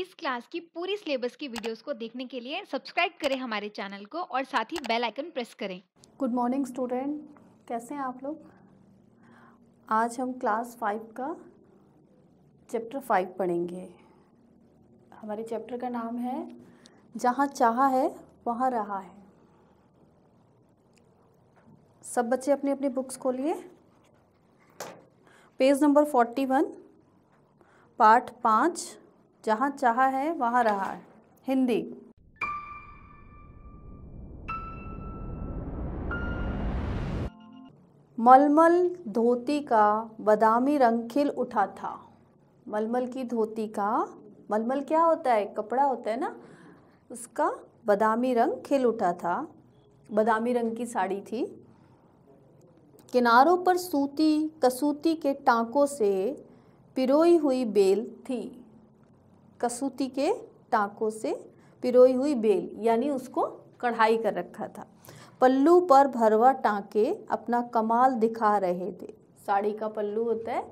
इस क्लास की पूरी सिलेबस की वीडियोस को देखने के लिए सब्सक्राइब करें हमारे चैनल को और साथ ही बेल आइकन प्रेस करें गुड मॉर्निंग स्टूडेंट कैसे हैं आप लोग आज हम क्लास फाइव का चैप्टर फाइव पढ़ेंगे हमारे चैप्टर का नाम है जहाँ चाहा है वहाँ रहा है सब बच्चे अपने अपने बुक्स खोलिए page number forty one part पाँच जहाँ चाहा है वहाँ रहा है हिंदी मलमल धोती का बादामी रंग खिल उठा था मलमल की धोती का मलमल क्या होता है कपड़ा होता है ना उसका बादामी रंग खिल उठा था बादामी रंग की साड़ी थी किनारों पर सूती कसूती के टांकों से पिरोई हुई बेल थी कसूती के टाँकों से पिरोई हुई बेल यानी उसको कढ़ाई कर रखा था पल्लू पर भरवा टाँके अपना कमाल दिखा रहे थे साड़ी का पल्लू होता है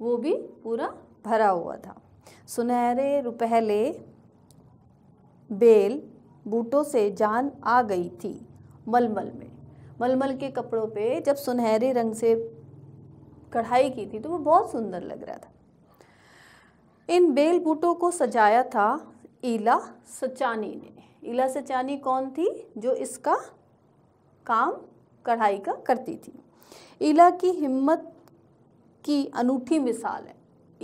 वो भी पूरा भरा हुआ था सुनहरे रुपहले बेल बूटों से जान आ गई थी मलमल में मलमल के कपड़ों पे जब सुनहरे रंग से कढ़ाई की थी तो वो बहुत सुंदर लग रहा था इन बेल बूटों को सजाया था ईला सचानी ने ईला सचानी कौन थी जो इसका काम कढ़ाई का करती थी ईला की हिम्मत की अनूठी मिसाल है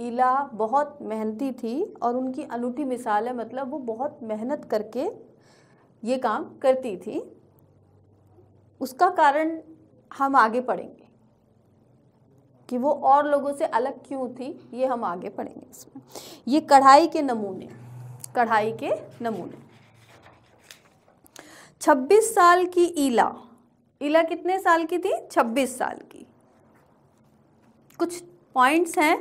ईला बहुत मेहनती थी और उनकी अनूठी मिसाल है मतलब वो बहुत मेहनत करके ये काम करती थी उसका कारण हम आगे पढ़ेंगे कि वो और लोगों से अलग क्यों थी ये हम आगे पढ़ेंगे इसमें ये कढ़ाई के नमूने कढ़ाई के नमूने 26 साल की ईला ईला कितने साल की थी 26 साल की कुछ पॉइंट्स हैं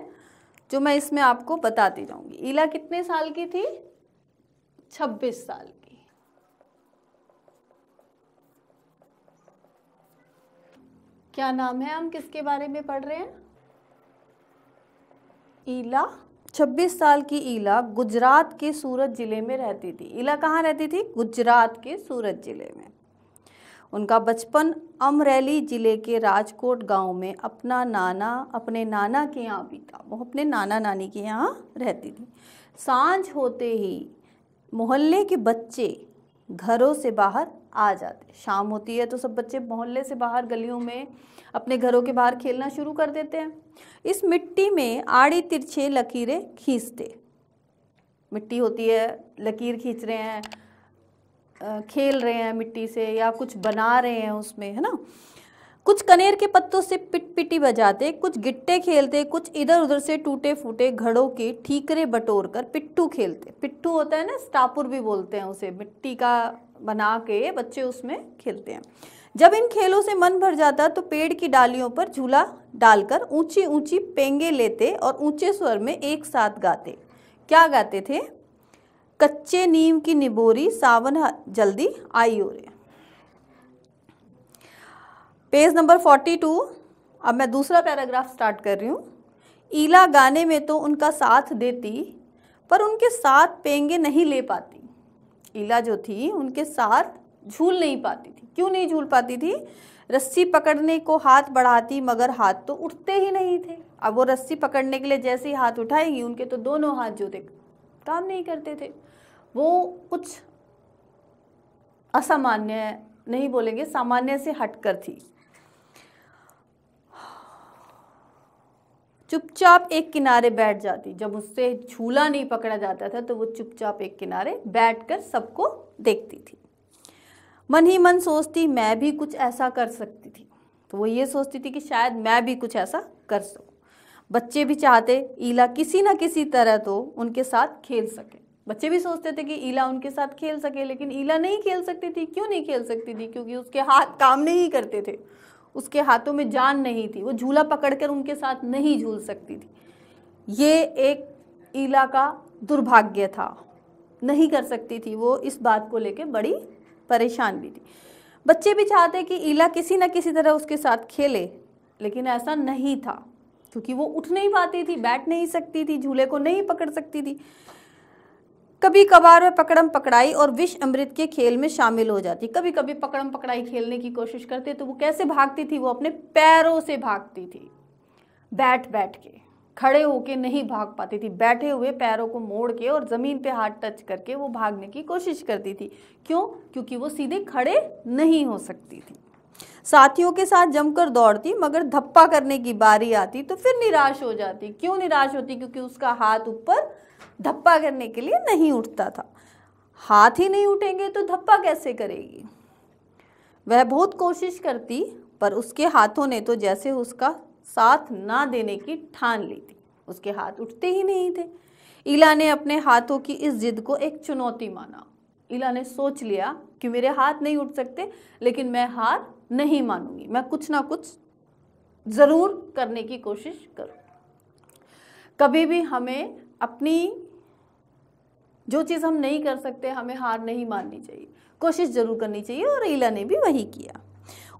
जो मैं इसमें आपको बताती जाऊंगी ईला कितने साल की थी 26 साल क्या नाम है हम किसके बारे में पढ़ रहे हैं ईला 26 साल की ईला गुजरात के सूरत ज़िले में रहती थी ईला कहाँ रहती थी गुजरात के सूरत ज़िले में उनका बचपन अमरेली ज़िले के राजकोट गांव में अपना नाना अपने नाना के यहाँ बीता वो अपने नाना नानी के यहाँ रहती थी सांझ होते ही मोहल्ले के बच्चे घरों से बाहर आ जाते शाम होती है तो सब बच्चे मोहल्ले से बाहर गलियों में अपने घरों के बाहर खेलना शुरू कर देते हैं इस मिट्टी में आड़ी तिरछे लकीरें खींचते मिट्टी होती है लकीर खींच रहे हैं खेल रहे हैं मिट्टी से या कुछ बना रहे हैं उसमें है ना कुछ कनेर के पत्तों से पिटपिटी बजाते कुछ गिट्टे खेलते कुछ इधर उधर से टूटे फूटे घड़ों के ठीकरे बटोर कर पिट्टू खेलते पिट्टू होता है ना स्टापुर भी बोलते हैं उसे मिट्टी का बना के बच्चे उसमें खेलते हैं जब इन खेलों से मन भर जाता तो पेड़ की डालियों पर झूला डालकर ऊंची ऊंची पेंगे लेते और ऊंचे स्वर में एक साथ गाते क्या गाते थे कच्चे नीम की निबोरी सावन जल्दी आई हो रे पेज नंबर फोर्टी टू अब मैं दूसरा पैराग्राफ स्टार्ट कर रही हूँ ईला गाने में तो उनका साथ देती पर उनके साथ पेंगे नहीं ले पाती ईला जो थी उनके साथ झूल नहीं पाती थी क्यों नहीं झूल पाती थी रस्सी पकड़ने को हाथ बढ़ाती मगर हाथ तो उठते ही नहीं थे अब वो रस्सी पकड़ने के लिए जैसे ही हाथ उठाएगी उनके तो दोनों हाथ जो थे काम नहीं करते थे वो कुछ असामान्य नहीं बोलेंगे सामान्य से हटकर थी चुपचाप एक किनारे बैठ जाती जब उससे झूला नहीं पकड़ा जाता था तो वो चुपचाप एक किनारे बैठकर सबको देखती थी मन ही मन सोचती मैं भी कुछ ऐसा कर सकती थी तो वो ये सोचती थी कि शायद मैं भी कुछ ऐसा कर सकूँ बच्चे भी चाहते ईला किसी ना किसी तरह तो उनके साथ खेल सके बच्चे भी सोचते थे कि ईला उनके साथ खेल सके लेकिन ईला नहीं खेल सकती थी क्यों नहीं खेल सकती थी क्योंकि उसके हाथ काम नहीं करते थे उसके हाथों में जान नहीं थी वो झूला पकड़कर उनके साथ नहीं झूल सकती थी ये एक ईला का दुर्भाग्य था नहीं कर सकती थी वो इस बात को लेके बड़ी परेशान भी थी बच्चे भी चाहते कि ईला किसी न किसी तरह उसके साथ खेले लेकिन ऐसा नहीं था क्योंकि वो उठ नहीं पाती थी बैठ नहीं सकती थी झूले को नहीं पकड़ सकती थी कभी कभार वह पकड़म पकड़ाई और विष अमृत के खेल में शामिल हो जाती कभी कभी पकड़म पकड़ाई खेलने की कोशिश करते तो वो कैसे भागती थी वो अपने पैरों से भागती थी बैठ बैठ के खड़े होके नहीं भाग पाती थी बैठे हुए पैरों को मोड़ के और ज़मीन पे हाथ टच करके वो भागने की कोशिश करती थी क्यों क्योंकि वो सीधे खड़े नहीं हो सकती थी साथियों के साथ जमकर दौड़ती मगर धप्पा करने की बारी आती तो फिर निराश हो जाती क्यों निराश होती क्योंकि उसका हाथ ऊपर धप्पा करने के लिए नहीं उठता था हाथ ही नहीं उठेंगे तो धप्पा कैसे करेगी वह बहुत कोशिश करती पर उसके हाथों ने तो जैसे उसका साथ ना देने की ठान ली थी उसके हाथ उठते ही नहीं थे इला ने अपने हाथों की इस जिद को एक चुनौती माना इला ने सोच लिया कि मेरे हाथ नहीं उठ सकते लेकिन मैं हार नहीं मानूंगी मैं कुछ ना कुछ ज़रूर करने की कोशिश करूँ कभी भी हमें अपनी जो चीज़ हम नहीं कर सकते हमें हार नहीं माननी चाहिए कोशिश जरूर करनी चाहिए और ईला ने भी वही किया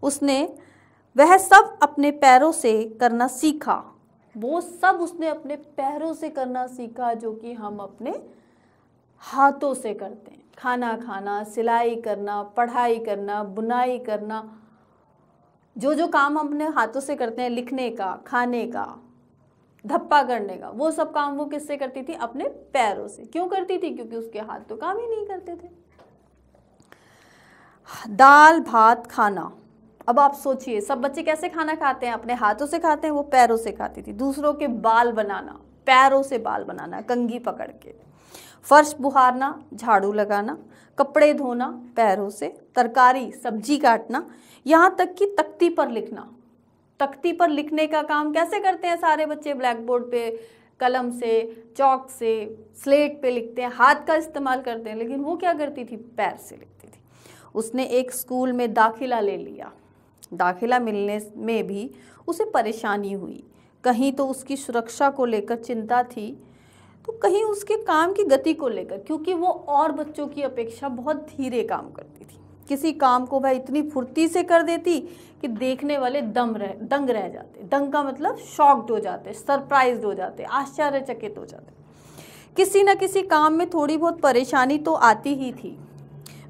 उसने वह सब अपने पैरों से करना सीखा वो सब उसने अपने पैरों से करना सीखा जो कि हम अपने हाथों से करते हैं खाना खाना सिलाई करना पढ़ाई करना बुनाई करना जो जो काम हम अपने हाथों से करते हैं लिखने का खाने का धप्पा करने का वो सब काम वो किससे करती थी अपने पैरों से क्यों करती थी क्योंकि उसके हाथ तो काम ही नहीं करते थे दाल भात खाना अब आप सोचिए सब बच्चे कैसे खाना खाते हैं अपने हाथों से खाते हैं वो पैरों से खाती थी दूसरों के बाल बनाना पैरों से बाल बनाना कंगी पकड़ के फर्श बुहारना झाड़ू लगाना कपड़े धोना पैरों से तरकारी सब्जी काटना यहाँ तक कि तख्ती पर लिखना तख्ती पर लिखने का काम कैसे करते हैं सारे बच्चे ब्लैक बोर्ड पे कलम से चौक से स्लेट पे लिखते हैं हाथ का इस्तेमाल करते हैं लेकिन वो क्या करती थी पैर से लिखती थी उसने एक स्कूल में दाखिला ले लिया दाखिला मिलने में भी उसे परेशानी हुई कहीं तो उसकी सुरक्षा को लेकर चिंता थी तो कहीं उसके काम की गति को लेकर क्योंकि वो और बच्चों की अपेक्षा बहुत धीरे काम करती थी किसी काम को वह इतनी फुर्ती से कर देती कि देखने वाले दम रह दंग रह जाते दंग का मतलब शॉक्ड हो जाते सरप्राइज हो जाते आश्चर्यचकित हो जाते किसी न किसी काम में थोड़ी बहुत परेशानी तो आती ही थी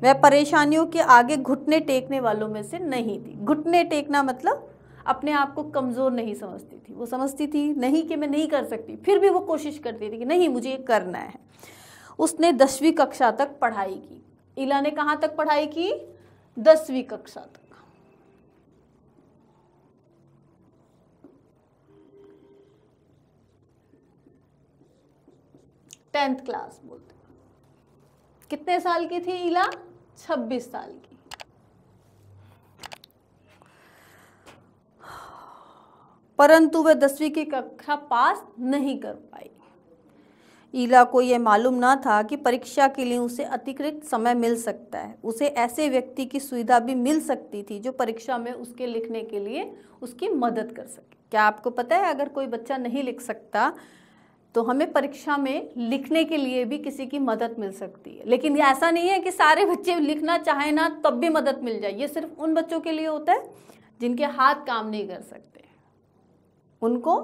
वह परेशानियों के आगे घुटने टेकने वालों में से नहीं थी घुटने टेकना मतलब अपने आप को कमज़ोर नहीं समझती थी वो समझती थी नहीं कि मैं नहीं कर सकती फिर भी वो कोशिश करती थी कि नहीं मुझे ये करना है उसने दसवीं कक्षा तक पढ़ाई की इला ने कहा तक पढ़ाई की दसवीं कक्षा तक टेंथ क्लास बोलते कितने साल की थी इला छब्बीस साल की परंतु वह दसवीं की कक्षा पास नहीं कर पाई ईला को यह मालूम ना था कि परीक्षा के लिए उसे अतिरिक्त समय मिल सकता है उसे ऐसे व्यक्ति की सुविधा भी मिल सकती थी जो परीक्षा में उसके लिखने के लिए उसकी मदद कर सके क्या आपको पता है अगर कोई बच्चा नहीं लिख सकता तो हमें परीक्षा में लिखने के लिए भी किसी की मदद मिल सकती है लेकिन ऐसा नहीं है कि सारे बच्चे लिखना चाहे ना तब भी मदद मिल जाए ये सिर्फ उन बच्चों के लिए होता है जिनके हाथ काम नहीं कर सकते उनको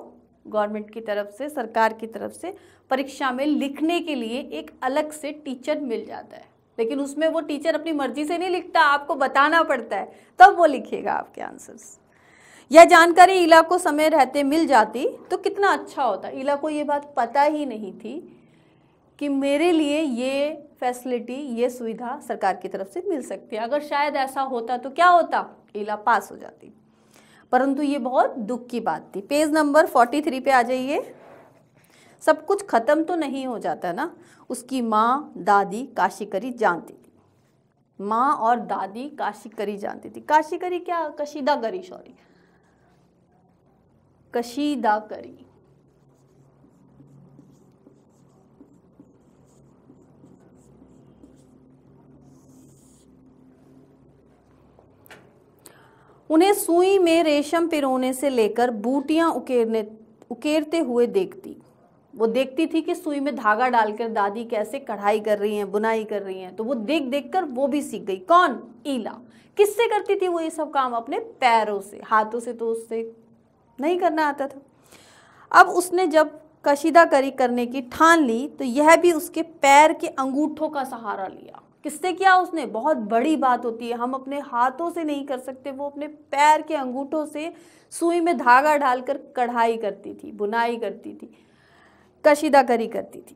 गवर्नमेंट की तरफ से सरकार की तरफ से परीक्षा में लिखने के लिए एक अलग से टीचर मिल जाता है लेकिन उसमें वो टीचर अपनी मर्जी से नहीं लिखता आपको बताना पड़ता है तब वो लिखेगा आपके आंसर्स यह जानकारी इला को समय रहते मिल जाती तो कितना अच्छा होता इला को ये बात पता ही नहीं थी कि मेरे लिए ये फैसिलिटी ये सुविधा सरकार की तरफ से मिल सकती है अगर शायद ऐसा होता तो क्या होता इला पास हो जाती परंतु ये बहुत दुख की बात थी पेज नंबर फोर्टी थ्री पे आ जाइए सब कुछ खत्म तो नहीं हो जाता ना उसकी माँ दादी काशीकरी जानती थी माँ और दादी काशीकरी जानती थी काशीकरी क्या कशीदा करी सॉरी कशीदा करी उन्हें सुई में रेशम पिरोने से लेकर बूटियां उकेरने उकेरते हुए देखती वो देखती थी कि सुई में धागा डालकर दादी कैसे कढ़ाई कर रही हैं बुनाई कर रही हैं तो वो देख देख कर वो भी सीख गई कौन ईला किससे करती थी वो ये सब काम अपने पैरों से हाथों से तो उससे नहीं करना आता था अब उसने जब कशीदा करी करने की ठान ली तो यह भी उसके पैर के अंगूठों का सहारा लिया किससे किया उसने बहुत बड़ी बात होती है हम अपने हाथों से नहीं कर सकते वो अपने पैर के अंगूठों से सुई में धागा डालकर कढ़ाई करती थी बुनाई करती थी करी करती थी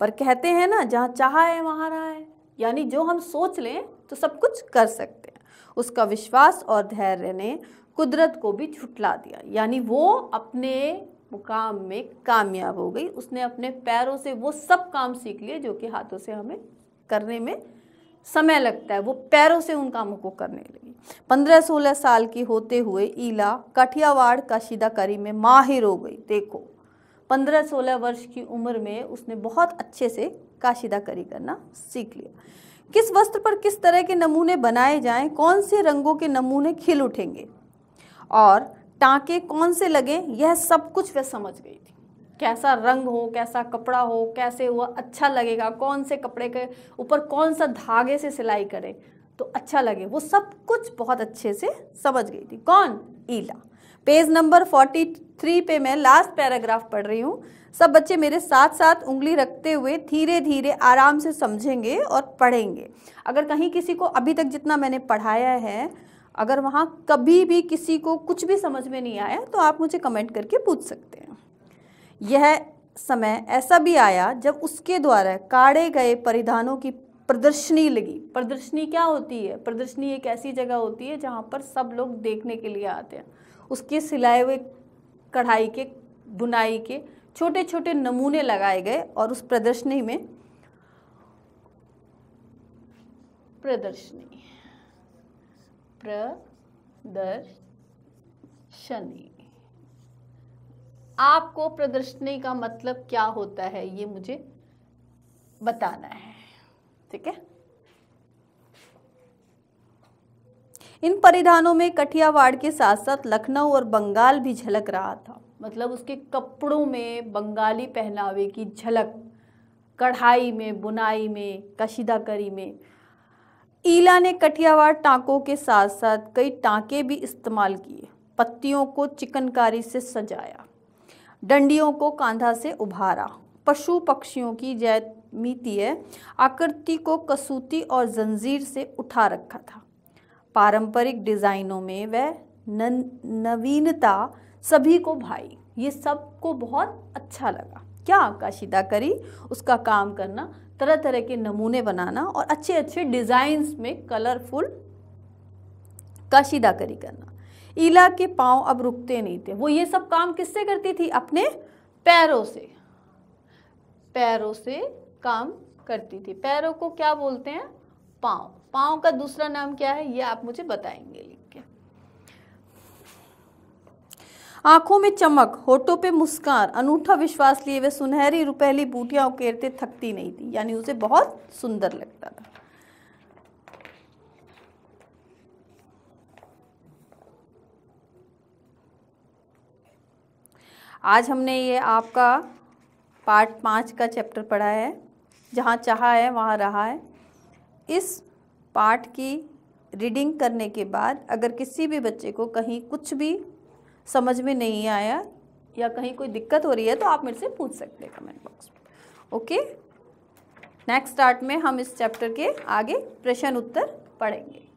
पर कहते हैं ना जहां चाह है वहां रहा है यानी जो हम सोच लें तो सब कुछ कर सकते हैं उसका विश्वास और धैर्य ने कुदरत को भी छुटला दिया यानी वो अपने काम में कामयाब हो गई उसने अपने पैरों से वो सब काम सीख लिए जो कि हाथों से हमें करने में समय लगता है वो पैरों से उन कामों को करने लगी पंद्रह सोलह साल की होते हुए ईला काठियावाड़ काशीदाकारी में माहिर हो गई देखो पंद्रह सोलह वर्ष की उम्र में उसने बहुत अच्छे से काशिदाकारी करना सीख लिया किस वस्त्र पर किस तरह के नमूने बनाए जाएं कौन से रंगों के नमूने खिल उठेंगे और टाँके कौन से लगे यह सब कुछ वह समझ गई थी कैसा रंग हो कैसा कपड़ा हो कैसे वह अच्छा लगेगा कौन से कपड़े के ऊपर कौन सा धागे से सिलाई करे तो अच्छा लगे वो सब कुछ बहुत अच्छे से समझ गई थी कौन ईला पेज नंबर फोर्टी थ्री पे मैं लास्ट पैराग्राफ पढ़ रही हूँ सब बच्चे मेरे साथ साथ उंगली रखते हुए धीरे धीरे आराम से समझेंगे और पढ़ेंगे अगर कहीं किसी को अभी तक जितना मैंने पढ़ाया है अगर वहाँ कभी भी किसी को कुछ भी समझ में नहीं आया तो आप मुझे कमेंट करके पूछ सकते हैं यह समय ऐसा भी आया जब उसके द्वारा काढ़े गए परिधानों की प्रदर्शनी लगी प्रदर्शनी क्या होती है प्रदर्शनी एक ऐसी जगह होती है जहाँ पर सब लोग देखने के लिए आते हैं उसके सिलाए हुए कढ़ाई के बुनाई के छोटे छोटे नमूने लगाए गए और उस प्रदर्शनी में प्रदर्शनी प्रदर्शनी आपको प्रदर्शनी का मतलब क्या होता है ये मुझे बताना है ठीक है इन परिधानों में कठियावाड़ के साथ साथ लखनऊ और बंगाल भी झलक रहा था मतलब उसके कपड़ों में बंगाली पहनावे की झलक कढ़ाई में बुनाई में कशीदाकारी में ईला ने कठियावाड़ टाँकों के साथ साथ कई टाँके भी इस्तेमाल किए पत्तियों को चिकनकारी से सजाया डंडियों को कांधा से उभारा पशु पक्षियों की जैमितीय आकृति को कसूती और जंजीर से उठा रखा था पारंपरिक डिज़ाइनों में वह नवीनता सभी को भाई ये सबको बहुत अच्छा लगा क्या काशिदा करी उसका काम करना तरह तरह के नमूने बनाना और अच्छे अच्छे डिज़ाइंस में कलरफुल करी करना ईला के पाँव अब रुकते नहीं थे वो ये सब काम किससे करती थी अपने पैरों से पैरों से काम करती थी पैरों को क्या बोलते हैं पाँव पाँव का दूसरा नाम क्या है ये आप मुझे बताएंगे आंखों में चमक होठों पे मुस्कान अनूठा विश्वास लिए वे सुनहरी रुपहली बूटियां उकेरते थकती नहीं थी यानी उसे बहुत सुंदर लगता था आज हमने ये आपका पार्ट पाँच का चैप्टर पढ़ा है जहाँ चाहा है वहाँ रहा है इस पार्ट की रीडिंग करने के बाद अगर किसी भी बच्चे को कहीं कुछ भी समझ में नहीं आया या कहीं कोई दिक्कत हो रही है तो आप मेरे से पूछ सकते हैं कमेंट बॉक्स में ओके नेक्स्ट स्टार्ट में हम इस चैप्टर के आगे प्रश्न उत्तर पढ़ेंगे